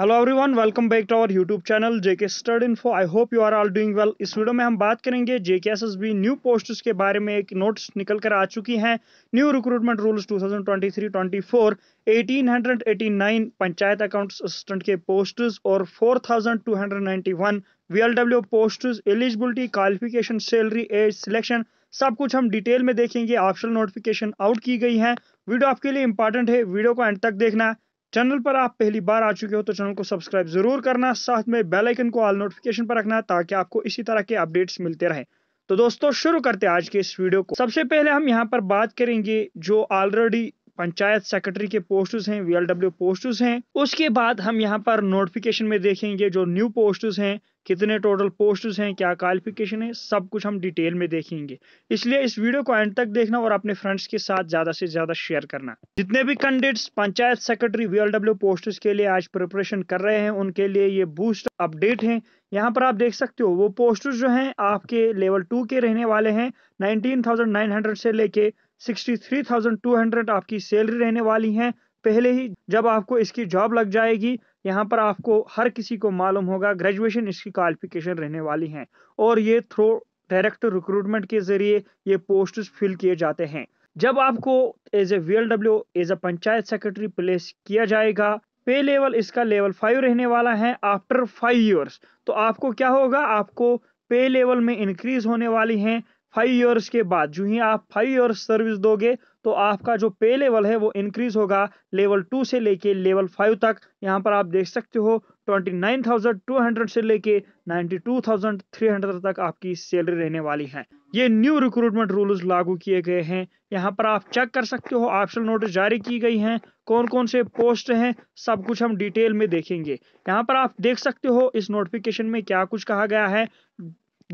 hello everyone welcome back to our YouTube channel JK stud for I hope you are all doing well इस video में हम बात करेंगे जेके SSB new posts के बारे में एक नोट्स निकल कर आ चुकी हैं new recruitment rules 2023-24 1889 panchayat accounts assistant के पोस्ट्स और 4291 VLW posts eligibility qualification salary age selection सब कुछ हम डिटेल में देखेंगे ऑप्शनल नोटिफिकेशन आउट की गई है वीडियो आपके लिए इंपॉर्टेंट है वीडियो को एंड तक देखना चैनल पर आप पहली बार आ चुके हो तो चैनल को सब्सक्राइब जरूर करना साथ में बेल आइकन को ऑल नोटिफिकेशन पर रखना ताकि आपको इसी तरह के अपडेट्स मिलते रहें तो दोस्तों शुरू करते हैं आज के इस वीडियो को सबसे पहले हम यहाँ पर बात करेंगे जो ऑलरेडी पंचायत सेक्रेटरी के पोस्टर्स हैं वीएलडब्ल्यू पोस्टर्स हैं उसके बाद हम यहाँ पर नोटिफिकेशन में देखेंगे जो न्यू पोस्टर्स हैं कितने टोटल पोस्ट हैं क्या क्वालिफिकेशन है सब कुछ हम डिटेल में देखेंगे इसलिए इस वीडियो को एंड तक देखना और अपने फ्रेंड्स के साथ ज़्यादा से ज़्यादा शेयर करना जितने भी candidates panchayat secretary VLW posters के लिए आज प्रिपरेशन कर रहे हैं उनके लिए ये बूस्ट अपडेट है यहाँ पर आप देख सकते हो वो पोस्टर्स जो हैं आपके लेवल टू के रहने वाले हैं नाइनटीन से लेके 63,200 आपकी सैलरी रहने वाली है पहले ही जब आपको इसकी जॉब लग जाएगी यहाँ पर आपको हर किसी को मालूम होगा ग्रेजुएशन इसकी क्वालिफिकेशन रहने वाली है और ये थ्रो डायरेक्ट रिक्रूटमेंट के जरिए ये पोस्ट फिल किए जाते हैं जब आपको as A V L W as A panchayat secretary place किया जाएगा पे लेवल इसका लेवल फाइव रहने वाला है आफ्टर फाइव ईयर्स तो आपको क्या होगा आपको पे लेवल में इंक्रीज होने वाली हैं फाइव ईयर्स के बाद जो ही आप फाइव ईयर्स सर्विस दोगे तो आपका जो पे लेवल है वो इंक्रीज होगा लेवल टू से लेके लेवल फाइव तक यहाँ पर आप देख सकते हो twenty nine thousand two hundred से लेके ninety two thousand three hundred तक आपकी सैलरी रहने वाली है ये न्यू रिक्रूटमेंट रूल्स लागू किए गए हैं यहाँ पर आप चेक कर सकते हो ऑप्शन नोटिस जारी की गई हैं कौन कौन से पोस्ट हैं सब कुछ हम डिटेल में देखेंगे यहाँ पर आप देख सकते हो इस नोटिफिकेशन में क्या कुछ कहा गया है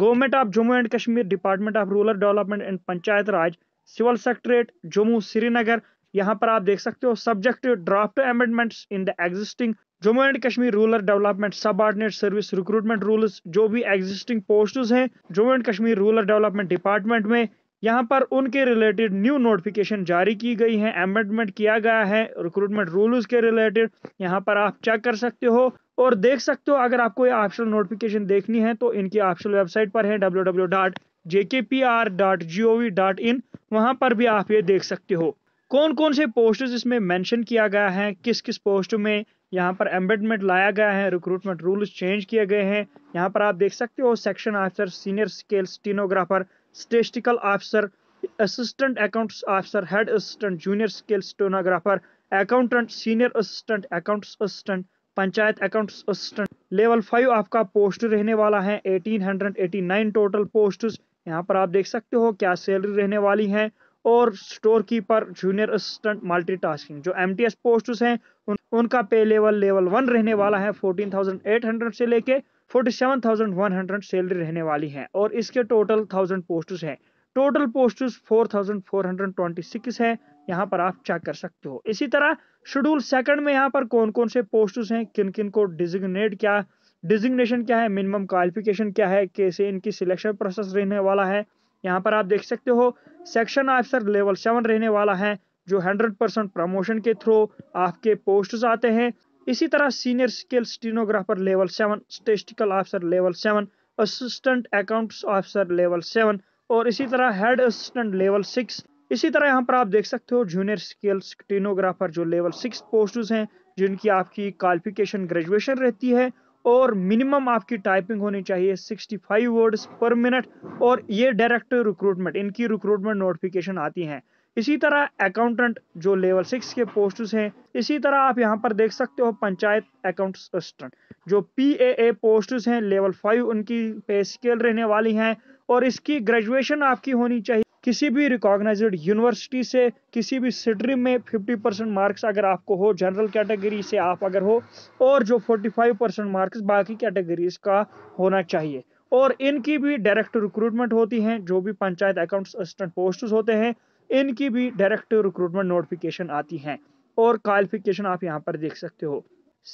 government of Jammu and Kashmir department of rural development and panchayat raj civil secretariat Jammu Srinagar यहाँ पर आप देख सकते हो subject draft amendments in the existing Jammu and Kashmir rural development subordinate service recruitment rules जो भी एग्जिस्टिंग पोस्ट हैं Jammu and Kashmir rural development department में यहाँ पर उनके रिलेटेड न्यू नोटिफिकेशन जारी की गई है अमेंडमेंट किया गया है रिक्रूटमेंट रूल्स के रिलेटेड यहाँ पर आप चेक कर सकते हो और देख सकते हो अगर आपको ये ऑप्शनल नोटिफिकेशन देखनी है तो इनकी ऑप्शनल वेबसाइट पर है W W dot J K P R dot G O V dot in वहाँ पर भी आप ये देख सकते हो कौन कौन से पोस्ट इसमें मेंशन किया गया है किस किस पोस्ट में यहाँ पर एम्बेडमेंट लाया गया है रिक्रूटमेंट रूल्स चेंज किए गए हैं यहाँ पर आप देख सकते हो section officer senior scale stenographer statistical officer assistant account officer head assistant junior scale stenographer accountant senior assistant account assistant panchayat account assistant level five आपका पोस्ट रहने वाला है 1889 टोटल पोस्ट यहाँ पर आप देख सकते हो क्या सैलरी रहने वाली है और store keeper junior assistant multitasking जो एम टी एस पोस्ट है उन, उनका पे लेवल लेवल वन रहने वाला है 14,800 से लेके 47,100 सैलरी रहने वाली है और इसके टोटल थाउजेंड पोस्ट है total post four four thousand hundred twenty six है यहाँ पर आप चेक कर सकते हो इसी तरह शेड्यूल सेकंड में यहाँ पर कौन कौन से पोस्ट्स हैं किन किन को डिजिग्नेट क्या डिजिग्नेशन क्या है मिनिमम क्वालिफिकेशन क्या है कैसे इनकी सिलेक्शन प्रोसेस रहने वाला है यहाँ पर आप देख सकते हो सेक्शन ऑफिसर लेवल सेवन रहने वाला है जो हंड्रेड परसेंट प्रमोशन के थ्रू आपके पोस्ट आते हैं इसी तरह senior skill stenographer level seven statical officer level seven assistant accounts officer level seven और इसी तरह हेड असिस्टेंट लेवल सिक्स इसी तरह यहाँ पर आप देख सकते हो जूनियर स्केल स्टेनोग्राफर जो लेवल सिक्स पोस्ट हैं जिनकी आपकी क्वालिफिकेशन ग्रेजुएशन रहती है और मिनिमम आपकी टाइपिंग होनी चाहिए 65 वर्ड्स पर मिनट और ये डायरेक्ट रिक्रूटमेंट इनकी रिक्रूटमेंट नोटिफिकेशन आती हैं इसी तरह अकाउंटेंट जो लेवल सिक्स के पोस्ट हैं इसी तरह आप यहाँ पर देख सकते हो पंचायत अकाउंट असिस्टेंट जो पी ए ए पोस्ट हैं लेवल फाइव उनकी पे स्केल रहने वाली हैं और इसकी ग्रेजुएशन आपकी होनी चाहिए किसी भी रिकॉग्नाइज्ड यूनिवर्सिटी से किसी भी स्ट्रीम में 50 परसेंट मार्क्स अगर आपको हो जनरल कैटेगरी से आप अगर हो और जो 45 परसेंट मार्क्स बाकी कैटेगरीज का होना चाहिए और इनकी भी डायरेक्ट रिक्रूटमेंट होती हैं जो भी पंचायत अकाउंट्स असिस्टेंट पोस्ट होते हैं इनकी भी डायरेक्ट रिक्रूटमेंट नोटिफिकेशन आती हैं और क्वालिफिकेशन आप यहाँ पर देख सकते हो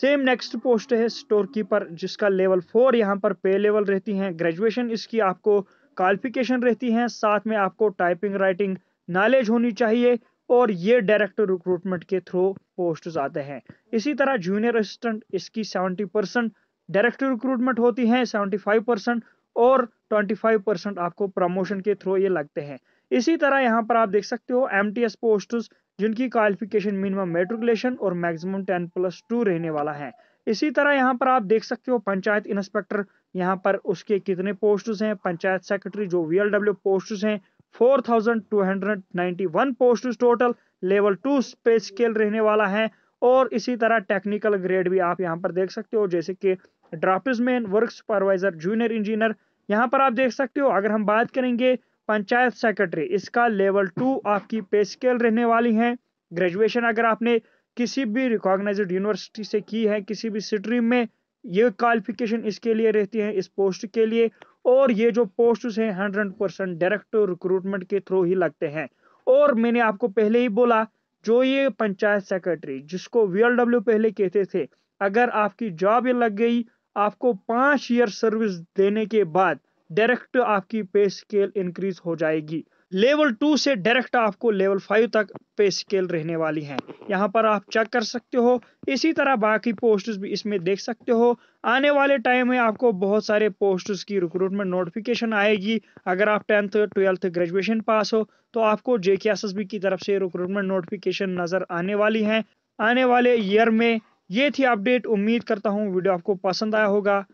सेम नेक्स्ट पोस्ट है स्टोर कीपर जिसका लेवल फोर यहाँ पर पे लेवल रहती हैं ग्रेजुएशन इसकी आपको क्वालिफिकेशन रहती हैं साथ में आपको टाइपिंग राइटिंग नॉलेज होनी चाहिए और ये डायरेक्ट रिक्रूटमेंट के थ्रू पोस्ट आते हैं इसी तरह जूनियर असिस्टेंट इसकी 70 परसेंट डायरेक्ट रिक्रूटमेंट होती है 75 परसेंट और 25 परसेंट आपको प्रमोशन के थ्रू ये लगते हैं इसी तरह यहाँ पर आप देख सकते हो एम टी एस पोस्ट जिनकी क्वालिफिकेशन मिनिमम मेट्रिकुलेशन और मैक्सिमम टेन प्लस टू रहने वाला है इसी तरह यहाँ पर आप देख सकते हो पंचायत इंस्पेक्टर यहाँ पर उसके कितने पोस्ट्स हैं पंचायत सेक्रेटरी जो डब्ल्यू पोस्ट्स हैं 4,291 posts total level two pay scale रहने वाला है और इसी तरह टेक्निकल ग्रेड भी आप यहाँ पर देख सकते हो जैसे कि draftman work supervisor junior engineer यहाँ पर आप देख सकते हो अगर हम बात करेंगे पंचायत सेक्रेटरी इसका लेवल टू आपकी पे स्केल रहने वाली है ग्रेजुएशन अगर आपने किसी भी रिकॉग्नाइज यूनिवर्सिटी से की है किसी भी स्ट्रीम में ये क्वालिफिकेशन इसके लिए रहती है इस पोस्ट के लिए और ये जो पोस्ट हैं हंड्रेड परसेंट डायरेक्ट रिक्रूटमेंट के थ्रू ही लगते हैं और मैंने आपको पहले ही बोला जो ये पंचायत सेक्रेटरी जिसको वीएलडब्ल्यू पहले कहते थे अगर आपकी जॉब ये लग गई आपको पांच ईयर सर्विस देने के बाद डायरेक्ट आपकी पे स्केल इंक्रीज हो जाएगी लेवल टू से डायरेक्ट आपको लेवल फाइव तक पे स्केल रहने वाली हैं यहाँ पर आप चेक कर सकते हो इसी तरह बाकी पोस्ट्स भी इसमें देख सकते हो आने वाले टाइम में आपको बहुत सारे पोस्ट्स की रिक्रूटमेंट नोटिफिकेशन आएगी अगर आप टेंथ ट्वेल्थ ग्रेजुएशन पास हो तो आपको जे की तरफ से रिक्रूटमेंट नोटिफिकेशन नज़र आने वाली हैं आने वाले ईयर में ये थी अपडेट उम्मीद करता हूँ वीडियो आपको पसंद आया होगा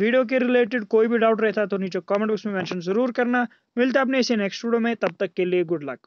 वीडियो के रिलेटेड कोई भी डाउट रहता है तो नीचे कमेंट बॉक्स में मेंशन जरूर करना मिलता है अपने इसी नेक्स्ट वीडियो में तब तक के लिए गुड लक